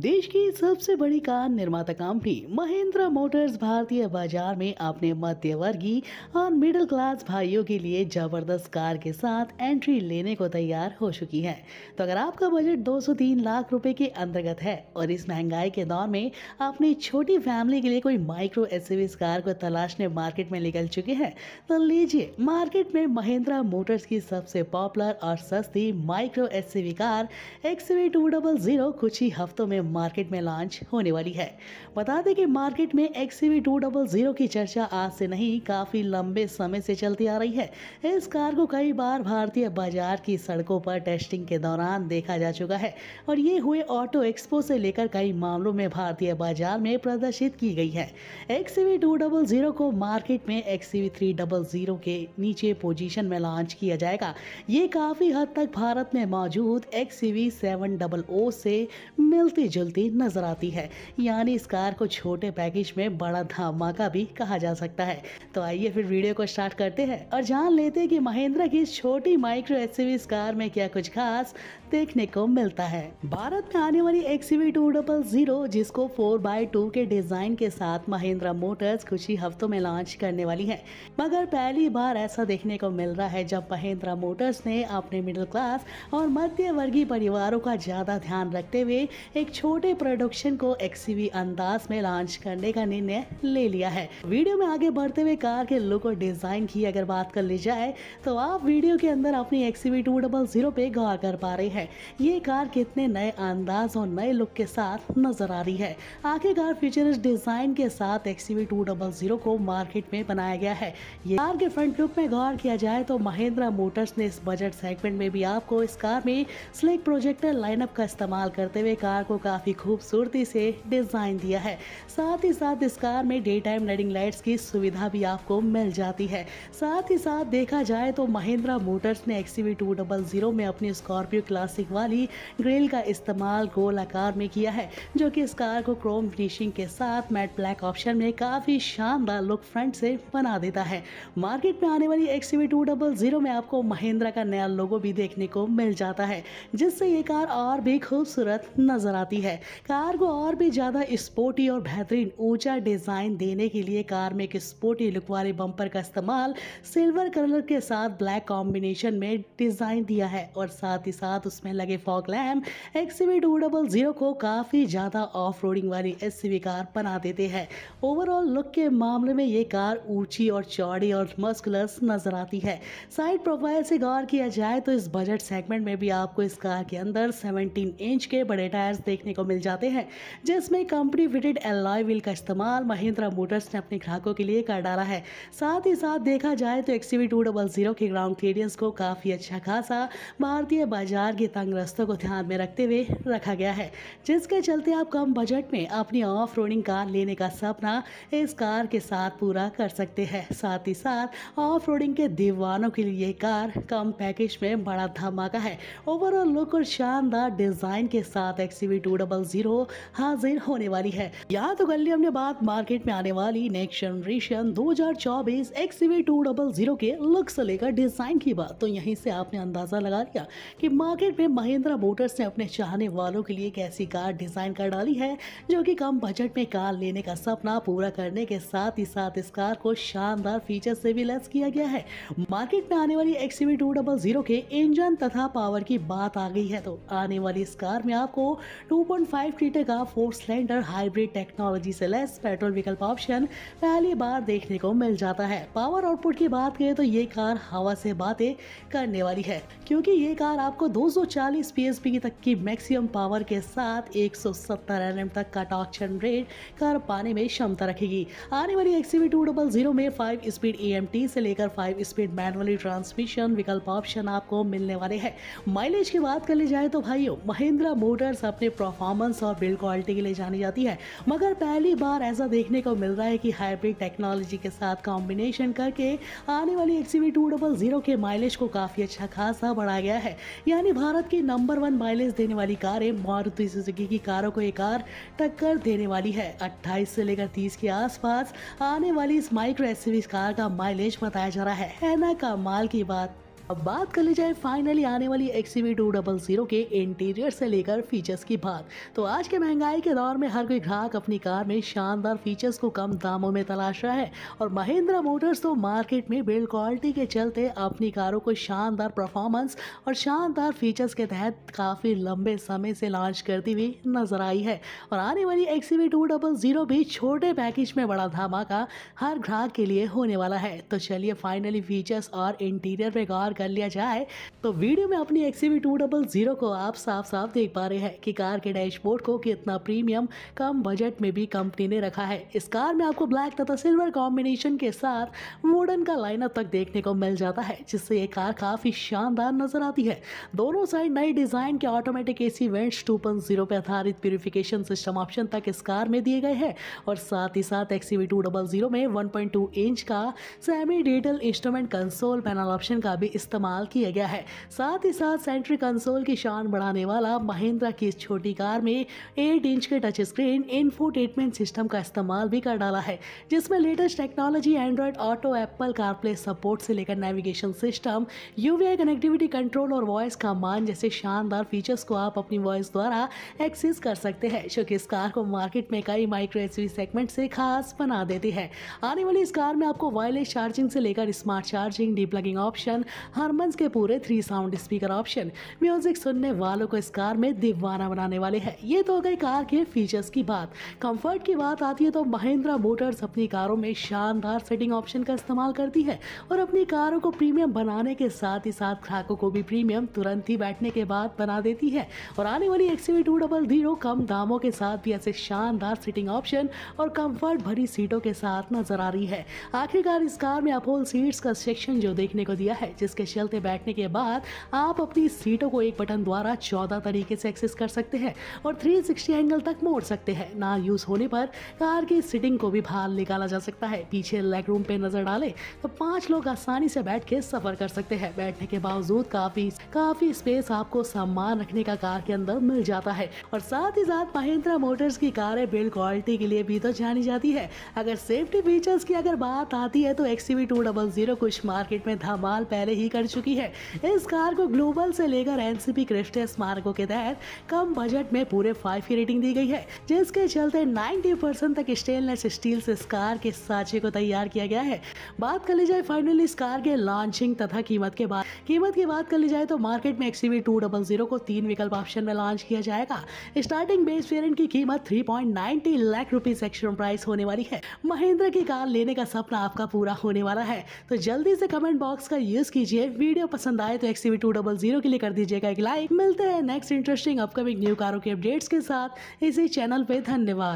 देश की सबसे बड़ी कार निर्माता कंपनी महिंद्रा मोटर्स भारतीय बाजार में अपने मध्यवर्गीय और मिडिल क्लास भाइयों के लिए जबरदस्त कार के साथ एंट्री लेने को तैयार हो चुकी है तो अगर आपका बजट 203 लाख रुपए के अंतर्गत है और इस महंगाई के दौर में अपनी छोटी फैमिली के लिए कोई माइक्रो एस कार को तलाशने मार्केट में निकल चुके हैं तो लीजिए मार्केट में महिंद्रा मोटर्स की सबसे पॉपुलर और सस्ती micro S car XV two कुछ ही हफ्तों में मार्केट में लॉन्च होने वाली है बता दें कि मार्केट में एक्सीवी टू डबल जीरो की चर्चा आज से नहीं काफ़ी लंबे समय से चलती आ रही है इस कार को कई बार भारतीय बाजार की सड़कों पर टेस्टिंग के दौरान देखा जा चुका है और ये हुए ऑटो एक्सपो से लेकर कई मामलों में भारतीय बाजार में प्रदर्शित की गई है एक्सीवी टू डबल जीरो को मार्केट में एक्सीवी थ्री डबल जीरो के नीचे पोजीशन में लॉन्च किया जाएगा ये काफ़ी हद तक भारत में मौजूद X V seven double O से मिलती जलती नजर आती है यानी इस कार को छोटे पैकेज में बड़ा धमाका भी कहा जा सकता है तो आइए फिर वीडियो को स्टार्ट करते हैं और जान लेते हैं कि महिंद्रा की छोटी माइक्रो एस कार में क्या कुछ खास देखने को मिलता है भारत में आने वाली एक्सीवी टू डबल जीरो जिसको फोर बाई टू के डिजाइन के साथ महिंद्रा मोटर्स कुछ ही हफ्तों में लॉन्च करने वाली है मगर पहली बार ऐसा देखने को मिल रहा है जब महिंद्रा मोटर्स ने अपने मिडिल क्लास और मध्य वर्गीय परिवारों का ज्यादा ध्यान रखते हुए एक छोटे प्रोडक्शन को एक्सीवी अंदाज में लॉन्च करने का निर्णय ले लिया है वीडियो में आगे बढ़ते हुए कार के लुक और डिजाइन की अगर बात कर ली जाए तो आप वीडियो के अंदर अपनी एक्सीवी टू डबल जीरो पे गौर कर पा रहे हैं ये कार कितने नए अंदाज और नए लुक के साथ नजर आ रही है आखिरकार फ्यूचरिस्ट डिजाइन के साथ एक्सीवी टू डबल जीरो को मार्केट में बनाया गया है ये कार के फ्रंट लुक में गौर किया जाए तो महिंद्रा मोटर्स ने इस बजट सेगमेंट में भी आपको इस कार में स्लेक प्रोजेक्टर लाइनअप का इस्तेमाल करते हुए कार को काफ़ी खूबसूरती से डिज़ाइन दिया है साथ ही साथ इस कार में डे टाइम लाइडिंग लाइट्स की सुविधा भी आपको मिल जाती है साथ ही साथ देखा जाए तो महिंद्रा मोटर्स ने एक्सीवी टू डबल जीरो में अपनी स्कॉर्पियो क्लासिक वाली ग्रिल का इस्तेमाल गोल आकार में किया है जो कि इस कार को क्रोम फिनिशिंग के साथ मैट ब्लैक ऑप्शन में काफ़ी शानदार लुक फ्रंट से बना देता है मार्केट में आने वाली एक्सीवी टू डबल जीरो में आपको महिंद्रा का नया लोगो भी देखने को मिल जाता है जिससे ये कार और भी खूबसूरत नजर आती जाती है कार को और भी ज़्यादा स्पोर्टी और बेहतरीन ऊंचा डिज़ाइन देने के लिए कार में एक स्पोर्टी लुक वाले बम्पर का इस्तेमाल सिल्वर कलर के साथ ब्लैक कॉम्बिनेशन में डिज़ाइन दिया है और साथ ही साथ उसमें लगे fog lamp XUV two double zero को काफ़ी ज़्यादा ऑफ रोडिंग वाली एस कार बना देते हैं ओवरऑल लुक के मामले में ये कार ऊंची और चौड़ी और मस्कुलस नजर आती है साइड प्रोफाइल से गौर किया जाए तो इस बजट सेगमेंट में भी आपको इस कार के अंदर 17 इंच के बड़े टायर्स देख देखने को मिल जाते हैं जिसमें कंपनी फिटेड एलॉय व्हील का इस्तेमाल महिंद्रा मोटर्स ने अपने ग्राहकों के लिए कर डाला है साथ ही साथ देखा जाए तो एक्सीवी टू डबल जीरो के ग्राउंड क्लियरेंस को काफ़ी अच्छा खासा भारतीय बाजार के तंग रस्तों को ध्यान में रखते हुए रखा गया है जिसके चलते आप कम बजट में अपनी ऑफ रोडिंग कार लेने का सपना इस कार के साथ पूरा कर सकते हैं साथ ही साथ ऑफ रोडिंग के दीवानों के लिए कार कम पैकेज में बड़ा धमाका है ओवरऑल लुक और शानदार डिजाइन के साथ XUV two two double zero हाजिर होने वाली है या तो कर ली हमने बात मार्केट में आने वाली next generation 2024 XUV two double zero के लुक से लेकर डिजाइन की बात तो यहीं से आपने अंदाजा लगा लिया कि मार्केट में महिंद्रा मोटर्स ने अपने चाहने वालों के लिए एक ऐसी कार डिजाइन कर डाली है जो कि कम बजट में कार लेने का सपना पूरा करने के साथ ही साथ इस कार को शानदार फीचर से भी लेस किया गया है मार्केट में आने वाली एक्सवी टू डबल जीरो के इंजन तथा पावर की बात आ गई है तो आने वाली इस कार में आपको टू 2.5 लीटर का फोर सिलेंडर हाइब्रिड टेक्नोलॉजी से लेस पेट्रोल विकल्प ऑप्शन पहली बार देखने को मिल जाता है पावर आउटपुट की बात करें तो ये कार हवा से बातें करने वाली है क्योंकि ये कार आपको 240 पीएसपी तक की मैक्सिमम पावर के साथ 170 एनएम तक का टॉक्शन रेट कर पाने में क्षमता रखेगी आने वाली एक्सीवी टू डबल जीरो में फाइव स्पीड ए से लेकर फाइव स्पीड मैनुअली ट्रांसमिशन विकल्प ऑप्शन आपको मिलने वाले हैं माइलेज की बात कर ली जाए तो भाइयों महिंद्रा मोटर्स अपने प्रॉफिट परफॉर्मेंस और बिल्ड क्वालिटी के लिए जानी जाती है मगर पहली बार ऐसा देखने को मिल रहा है कि हाइब्रिड टेक्नोलॉजी के साथ कॉम्बिनेशन करके आने वाली एक्स टू डबल जीरो के माइलेज को काफ़ी अच्छा खासा बढ़ाया गया है यानी भारत की नंबर वन माइलेज देने वाली कारें मारुति सुजुकी की कारों को ये कार टक्कर देने वाली है 28 से लेकर 30 के आसपास आने वाली इस माइक्रो एस कार का माइलेज बताया जा रहा है हैना कमाल की बात अब बात कर ली जाए फाइनली आने वाली एक्सीवी टू डबल जीरो के इंटीरियर से लेकर फीचर्स की बात तो आज के महंगाई के दौर में हर कोई ग्राहक अपनी कार में शानदार फीचर्स को कम दामों में तलाश रहा है और महिंद्रा मोटर्स तो मार्केट में बिल्ड क्वालिटी के चलते अपनी कारों को शानदार परफॉर्मेंस और शानदार फीचर्स के तहत काफ़ी लंबे समय से लॉन्च करती हुई नजर आई है और आने वाली एक्सीवी टू डबल जीरो भी छोटे पैकेज में बड़ा धमाका हर ग्राहक के लिए होने वाला है तो चलिए फाइनली फीचर्स और इंटीरियर पर गौर कर लिया जाए तो वीडियो में अपनी एक्सीवी टू डबल जीरो को आप साफ साफ देख पा रहे हैं कि कार के डैशबोर्ड को कितना प्रीमियम कम बजट में भी कंपनी ने रखा है इस कार में आपको ब्लैक तथा सिल्वर कॉम्बिनेशन के साथ वुडन का लाइनअप तक देखने को मिल जाता है जिससे ये कार काफ़ी शानदार नजर आती है दोनों साइड नए डिज़ाइन के ऑटोमेटिक ए सी वेंट्स टू पे आधारित प्योरीफिकेशन सिस्टम ऑप्शन तक इस कार में दिए गए हैं और साथ ही साथ एक्सीवी टू डबल जीरो में 1.2 इंच का semi digital instrument console panel option का भी इस्तेमाल किया गया है साथ ही साथ सेंट्री कंसोल की शान बढ़ाने वाला महिंद्रा की इस छोटी कार में एट इंच के टच स्क्रीन इन्फोटेटमेंट सिस्टम का इस्तेमाल भी कर डाला है जिसमें latest technology Android auto Apple CarPlay support से लेकर नेविगेशन सिस्टम यूवीआई कनेक्टिविटी कंट्रोल और वॉइस मान जैसे शानदार फीचर्स को आप अपनी वॉइस द्वारा एक्सेस कर सकते हैं जो इस कार को मार्केट में कई माइक्रो एसवी सेगमेंट से खास बना देती है आने वाली इस कार में आपको वायरलेस चार्जिंग से लेकर स्मार्ट चार्जिंग डीप लगिंग ऑप्शन हारमोन्स के पूरे three sound speaker option music सुनने वालों को इस कार में दीवाना बनाने वाले है ये तो गई कार के फीचर्स की बात कंफर्ट की बात आती है तो महिंद्रा मोटर्स अपनी कारों में शानदार सेटिंग ऑप्शन का इस्तेमाल करती है और अपनी कारों को प्रीमियम बनाने के साथ ही साथ ग्राहकों को भी प्रीमियम तुरंत ही बैठने के बाद बना देती है और आने वाली एक्सीवी टू डबल जीरो कम दामों के साथ भी ऐसे शानदार सीटिंग ऑप्शन और कंफर्ट भरी सीटों के साथ नजर आ रही है आखिरकार इस कार में अपोल सीट्स का सेक्शन जो देखने को दिया है जिसके इसके चलते बैठने के बाद आप अपनी सीटों को एक बटन द्वारा चौदह तरीके से एक्सेस कर सकते हैं और 360 एंगल तक मोड़ सकते हैं ना यूज होने पर कार की सीटिंग को भी बाहर निकाला जा सकता है पीछे लेग रूम पे नजर डाले तो पांच लोग आसानी से बैठ के सफर कर सकते हैं बैठने के बावजूद काफी काफी स्पेस आपको सामान रखने का कार के अंदर मिल जाता है और साथ ही साथ महिंद्रा मोटर्स की कारें बिल्ड क्वालिटी के लिए भी तो जानी जाती है अगर सेफ्टी फीचर्स की अगर बात आती है तो एक्सीवी टू डबल जीरो कुछ मार्केट में धमाल पहले ही कर चुकी है इस कार को ग्लोबल से लेकर एनसीपी क्रिस्टे स्मारको के तहत कम बजट में पूरे फाइव की रेटिंग दी गई है जिसके चलते 90 परसेंट तक स्टेनलेस स्टील से इस कार के साचे को तैयार किया गया है बात कर ली जाए फाइनली इस कार के लॉन्चिंग तथा कीमत के बाद कीमत की बात कर ली जाए तो मार्केट में एक्सीवी टू डबल जीरो को तीन विकल्प ऑप्शन में लॉन्च किया जाएगा स्टार्टिंग बेस वेरियंट की कीमत थ्री लाख रुपीज एक्शन प्राइस होने वाली है महिंद्रा की कार लेने का सपना आपका पूरा होने वाला है तो जल्दी से कमेंट बॉक्स का यूज कीजिए लीजिए वीडियो पसंद आए तो एक्सीवी टू डबल जीरो के लिए कर दीजिएगा एक लाइक मिलते हैं नेक्स्ट इंटरेस्टिंग अपकमिंग न्यू कारों के अपडेट्स के साथ इसी चैनल पे धन्यवाद